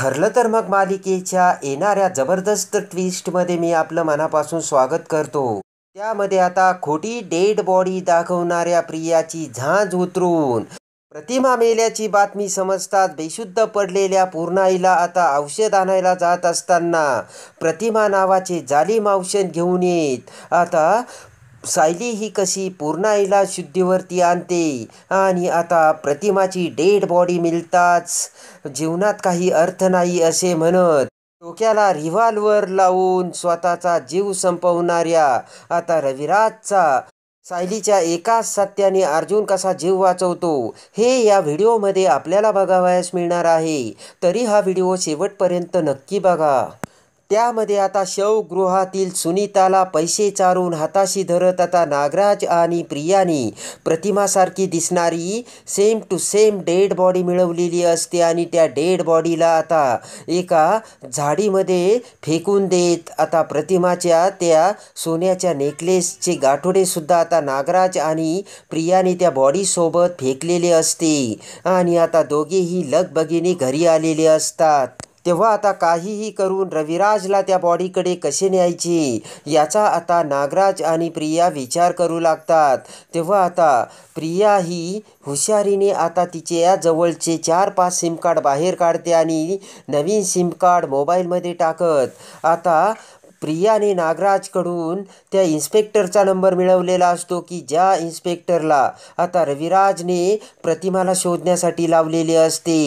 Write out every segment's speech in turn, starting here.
ठरलं तर मग मालिकेच्या येणाऱ्या जबरदस्त ट्विस्टमध्ये मी आपलं मनापासून स्वागत करतो त्यामध्ये आता खोटी डेड बॉडी दाखवणाऱ्या प्रियाची झांज उतरून प्रतिमा मेल्याची बातमी समजतात बेशुद्ध पडलेल्या पूर्णाईला आता औषध आणायला जात असताना प्रतिमा नावाचे जालीम औषध घेऊन येत आता सायली ही कशी पूर्णाईला शुद्धीवरती आणते आणि आता प्रतिमाची डेड बॉडी मिळताच जीवनात काही अर्थ नाही असे म्हणत डोक्याला रिव्हॉल्वर लावून स्वतःचा जीव संपवणाऱ्या आता रविराजचा सायलीच्या एकाच सत्याने अर्जुन कसा जीव वाचवतो हे या व्हिडिओमध्ये आपल्याला बघावयास मिळणार आहे तरी हा व्हिडिओ शेवटपर्यंत नक्की बघा त्यामध्ये आता शवगृहातील सुनीताला पैसे चारून हाताशी धरत आता नागराज आणि प्रियानी प्रतिमासारखी दिसणारी same to same dead body मिळवलेली असते आणि त्या डेड बॉडीला आता एका झाडीमध्ये फेकून देत आता प्रतिमाच्या त्या सोन्याच्या नेकलेसचे गाठोडेसुद्धा आता नागराज आणि प्रियाने त्या बॉडीसोबत फेकलेले असते आणि आता दोघेही लगबगिनी घरी आलेले असतात तेव्हा आता काहीही करून रविराजला त्या बॉडीकडे कसे न्यायचे याचा आता नागराज आणि प्रिया विचार करू लागतात तेव्हा आता प्रिया ही हुशारीने आता तिचे या जवळचे चार पाच सिमकार्ड बाहेर काढते आणि नवीन सिमकार्ड मोबाईलमध्ये टाकत आता प्रियाने नागराजकडून त्या इन्स्पेक्टरचा नंबर मिळवलेला असतो की ज्या इन्स्पेक्टरला आता रविराजने प्रतिमाला शोधण्यासाठी लावलेले असते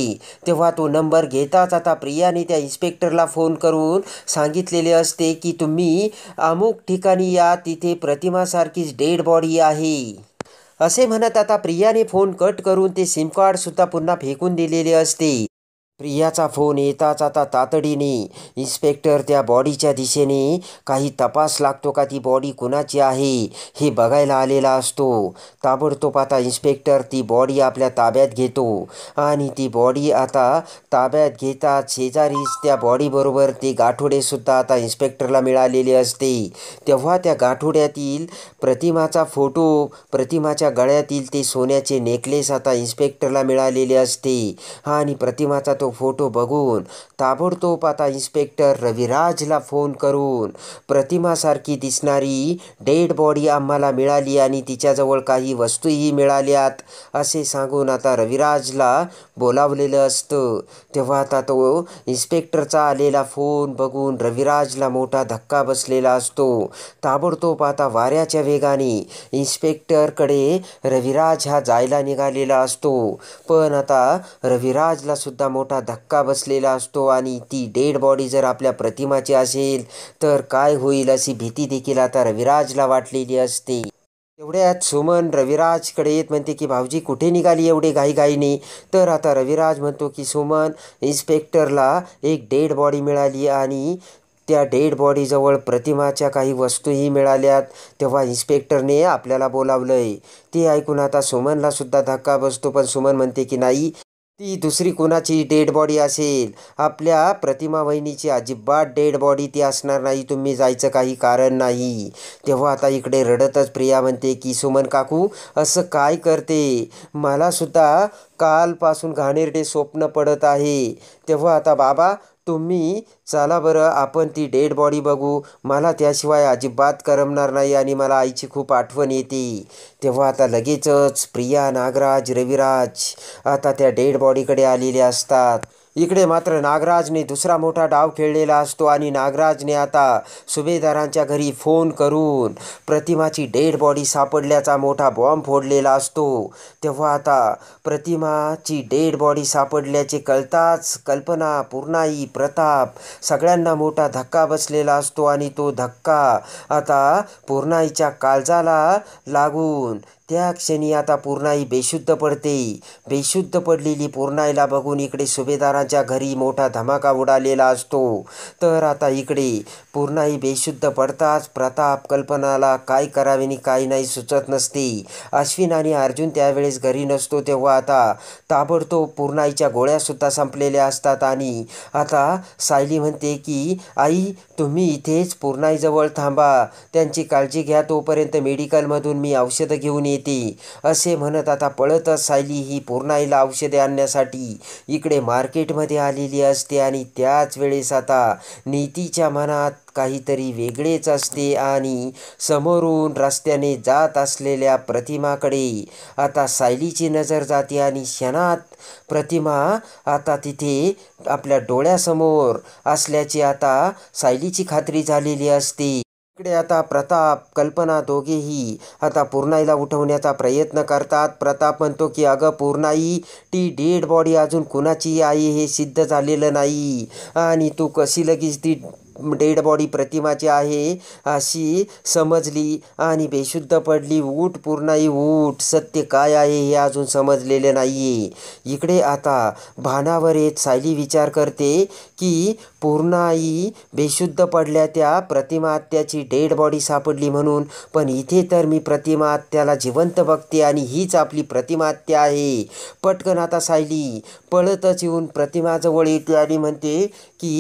तेव्हा तो नंबर घेताच आता प्रियाने त्या इन्स्पेक्टरला फोन करून सांगितलेले असते की तुम्ही अमुक ठिकाणी या तिथे प्रतिमासारखीच डेड बॉडी आहे असे म्हणत आता प्रियाने फोन कट करून ते सिमकार्डसुद्धा पुन्हा फेकून दिलेले असते प्रियाचा फोन येताच आता तातडीने इन्स्पेक्टर त्या बॉडीच्या दिशेने काही तपास लागतो का ती बॉडी कुणाची आहे हे बघायला आलेला असतो ताबडतोब आता इन्स्पेक्टर ती बॉडी आपल्या ताब्यात घेतो आणि ती बॉडी आता ताब्यात घेता शेजारीच त्या बॉडीबरोबर ते गाठोडेसुद्धा आता इन्स्पेक्टरला मिळालेले असते तेव्हा त्या गाठोड्यातील प्रतिमाचा फोटो प्रतिमाच्या गळ्यातील ते सोन्याचे नेकलेस आता इन्स्पेक्टरला मिळालेले असते आणि प्रतिमाचा तो फोटो बघून ताबडतोब आता इन्स्पेक्टर रविराजला फोन करून प्रतिमासारखी दिसणारी डेड बॉडी आम्हाला मिळाली आणि तिच्याजवळ काही वस्तूही मिळाल्यात असे सांगून आता रविराजला बोलावलेलं असतं तेव्हा आता तो इन्स्पेक्टरचा आलेला फोन बघून रविराजला मोठा धक्का बसलेला असतो ताबडतोब आता वाऱ्याच्या वेगाने इन्स्पेक्टरकडे रविराज हा जायला निघालेला असतो पण आता रविराजला सुद्धा मोठा मोठा धक्का बसलेला असतो आणि ती डेड बॉडी जर आपल्या प्रतिमाची असेल तर काय होईल अशी भीती देखील आता रविराजला वाटलेली असते एवढ्यात सुमन रविराजकडे येत म्हणते की भाऊजी कुठे निघाली एवढे घाईघाईने तर आता रविराज म्हणतो की सुमन इन्स्पेक्टरला एक डेड बॉडी मिळाली आणि त्या डेड बॉडीजवळ प्रतिमाच्या काही वस्तूही मिळाल्यात तेव्हा इन्स्पेक्टरने आपल्याला बोलावलं आहे ते ऐकून आता सुमनलासुद्धा धक्का बसतो पण सुमन म्हणते की नाही ती दुसरी कोणाची डेड बॉडी असेल आपल्या प्रतिमा वहिनीची अजिबात डेड बॉडी ती असणार नाही तुम्ही जायचं काही कारण नाही तेव्हा आता इकडे रडतच प्रिया म्हणते की सुमन काकू असं काय करते मला सुद्धा कालपासून घाणेरडे स्वप्न पडत आहे तेव्हा आता बाबा तुम्ही चला बरं आपण ती डेड बॉडी बघू मला त्याशिवाय अजिबात करमणार नाही आणि मला आईची खूप आठवण येते तेव्हा आता लगेचच प्रिया नागराज रविराज आता त्या डेड बॉडीकडे आलेल्या असतात इकडे मात्र नागराजने दुसरा मोठा डाव खेळलेला असतो आणि नागराजने आता सुभेदारांच्या घरी फोन करून प्रतिमाची डेड बॉडी सापडल्याचा मोठा बॉम्ब फोडलेला असतो तेव्हा आता प्रतिमाची डेड बॉडी सापडल्याचे कळताच कल्पना पूर्णाई प्रताप सगळ्यांना मोठा धक्का बसलेला असतो आणि तो धक्का आता पूर्णाईच्या काळजाला लागून त्या क्षणी आता पूर्णाई बेशुद्ध पडते बेशुद्ध पडलेली पूर्णाईला बघून इकडे सुभेदारांच्या घरी मोठा धमाका उडालेला असतो तर आता इकडे पूर्णाई बेशुद्ध पडताच प्रताप कल्पनाला काय करावे आणि काय नाही सुचत नसते अश्विन आणि अर्जुन त्यावेळेस घरी नसतो तेव्हा आता ताबडतोब पूर्णाईच्या गोळ्यासुद्धा संपलेल्या असतात आणि आता सायली म्हणते की आई तुम्ही इथेच पूर्णाईजवळ थांबा त्यांची काळजी घ्या तोपर्यंत मेडिकलमधून मी औषधं घेऊन येते असे म्हणत आता पळतच सायली ही पूर्णाईला औषधे आणण्यासाठी इकडे मार्केटमध्ये आलेली असते आणि त्याच वेळेस आता नीतीच्या मनात काहीतरी वेगळेच असते आणि समोरून रस्त्याने जात असलेल्या प्रतिमाकडे आता सायलीची नजर जाते आणि क्षणात प्रतिमा आता तिथे आपल्या डोळ्यासमोर असल्याची आता सायलीची खात्री झालेली असते इकडे आता प्रताप कल्पना दोघेही आता पूर्णाईला उठवण्याचा प्रयत्न करतात प्रताप म्हणतो की अगं पूर्णाई टी डेड बॉडी अजून कुणाची आहे हे सिद्ध झालेलं नाही आणि तू कशी लगेच ती डेड बॉडी प्रतिमाची आहे अशी समजली आणि बेशुद्ध पडली ऊट पूर्णाई ऊट सत्य काय आहे हे अजून समजलेले नाही इकडे आता भानावर येत सायली विचार करते की पूर्णाई बेशुद्ध पडल्या त्या प्रतिमा डेड बॉडी सापडली म्हणून पण इथे तर मी प्रतिमा आत्याला जिवंत बघते आणि हीच आपली प्रतिमा आहे पटकन आता सायली पळतच येऊन प्रतिमाजवळ येते आणि म्हणते की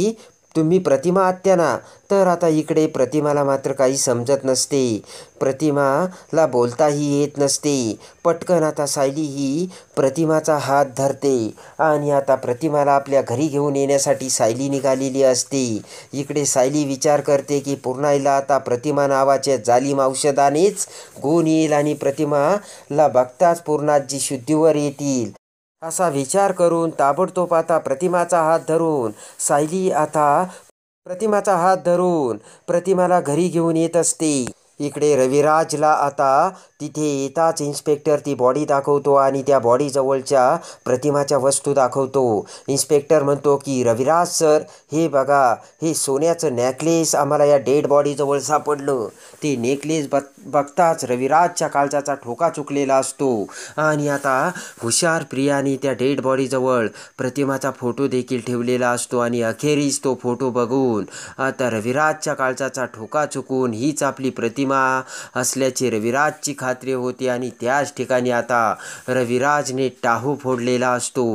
तुम्ही प्रतिमा आत्या ना तर आता इकडे प्रतिमाला मात्र काही समजत नसते प्रतिमाला बोलताही येत नसते पटकन आता सायली ही प्रतिमाचा हात धरते आणि आता प्रतिमाला आपल्या घरी घेऊन येण्यासाठी सायली निघालेली असते इकडे सायली विचार करते की पूर्णाईला आता प्रतिमा नावाच्या जालीम औषधानेच गुण येईल आणि प्रतिमाला बघताच जी शुद्धीवर येतील असा विचार करून ताबडतोब आता प्रतिमाचा हात धरून सायली आता प्रतिमाचा हात धरून प्रतिमाला घरी घेऊन येत असते इकडे रविराजला आता तिथे येताच इन्स्पेक्टर ती बॉडी दाखवतो आणि त्या बॉडीजवळच्या प्रतिमाच्या वस्तू दाखवतो इन्स्पेक्टर म्हणतो की रविराज सर हे बघा हे सोन्याचं नेकलेस आम्हाला या डेड बॉडीजवळ सापडलं ते नेकलेस बघ बघताच रविराजच्या काळजाचा ठोका चुकलेला असतो आणि आता हुशार प्रियाने त्या डेड बॉडीजवळ प्रतिमाचा फोटो देखील ठेवलेला असतो आणि अखेरीस तो फोटो बघून आता रविराजच्या काळजाचा ठोका चुकून हीच आपली प्रतिमा प्रतिमा असल्याची रविराजची खात्री होती आणि त्याच ठिकाणी आता रविराजने टाहू फोडलेला असतो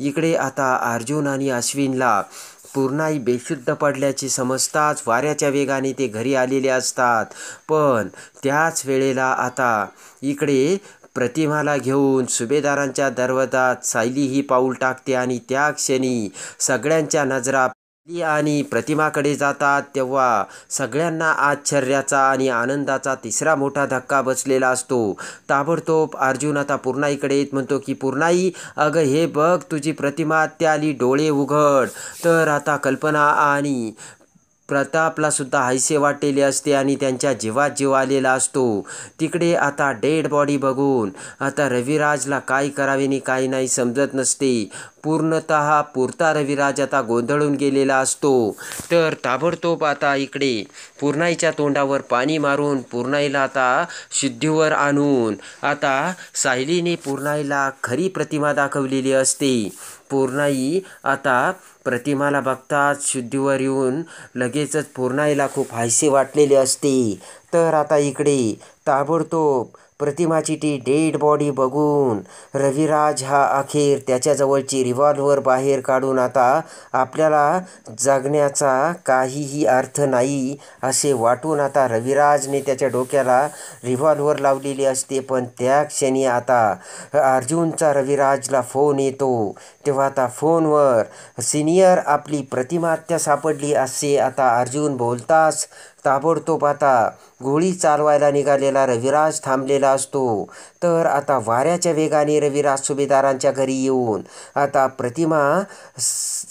इकडे आता अर्जुन आणि अश्विनला पूर्णाई बेशुद्ध पडल्याचे समजताच वाऱ्याच्या वेगाने ते घरी आलेले असतात पण त्याच वेळेला आता इकडे प्रतिमाला घेऊन सुभेदारांच्या दरवाजात सायली ही पाऊल टाकते आणि त्या क्षणी सगळ्यांच्या नजरा आणि प्रतिमाकडे जातात तेव्हा सगळ्यांना आश्चर्याचा आणि आनंदाचा तिसरा मोठा धक्का बसलेला असतो ताबडतोब अर्जुन आता पूर्णाईकडे येत म्हणतो की पूर्णाई अगं हे बघ तुझी प्रतिमा त्याली डोळे उघड तर आता कल्पना आणि प्रतापलासुद्धा हायसे वाटलेले असते आणि त्यांच्या जीवात जीव आलेला असतो तिकडे आता डेड बॉडी बघून आता रविराजला काय करावे आणि काय नाही समजत नसते पूर्णत पुरता रविराज आता गोंधळून गेलेला असतो तर ताबडतोब आता इकडे पूर्णाईच्या तोंडावर पाणी मारून पूर्णाईला आता शुद्धीवर आणून आता सायलीने पूर्णाईला खरी प्रतिमा दाखवलेली असते पूर्णाई आता प्रतिमाला बघताच शुद्धीवर येऊन लगेचच पूर्णाईला खूप हायसे वाटलेले असते तर आता इकडे ताबडतोब प्रतिमाची ती डेड बॉडी बघून रविराज हा अखेर त्याच्याजवळची रिव्हॉल्व्हर बाहेर काढून आता आपल्याला जगण्याचा काहीही अर्थ नाही असे वाटून आता रविराजने त्याच्या डोक्याला रिव्हॉल्वर लावलेली असते पण त्या क्षणी आता अर्जुनचा रविराजला फोन येतो तेव्हा आता फोनवर सिनियर आपली प्रतिमात्या सापडली असे आता अर्जुन बोलताच ताबडतोब आता गोळी चालवायला निघालेला रविराज थांबलेला असतो तर आता वाऱ्याच्या वेगाने रविराज सुभेदारांच्या घरी येऊन आता प्रतिमा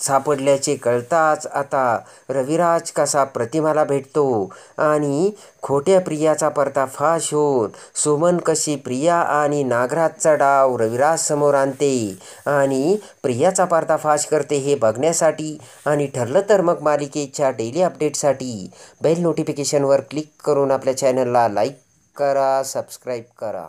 सापडल्याचे कळताच आता रविराज कसा प्रतिमाला भेटतो आणि खोट्या प्रियाचा फाश होत, सुमन कशी प्रिया आणि नागराजचा डाव रविराज समोर आणते आणि प्रियाचा फाश करते हे बघण्यासाठी आणि ठरलं तर मग मालिकेच्या डेली अपडेटसाठी बेल नोटिफिकेशनवर क्लिक करून आपल्या चॅनलला लाईक करा सबस्क्राईब करा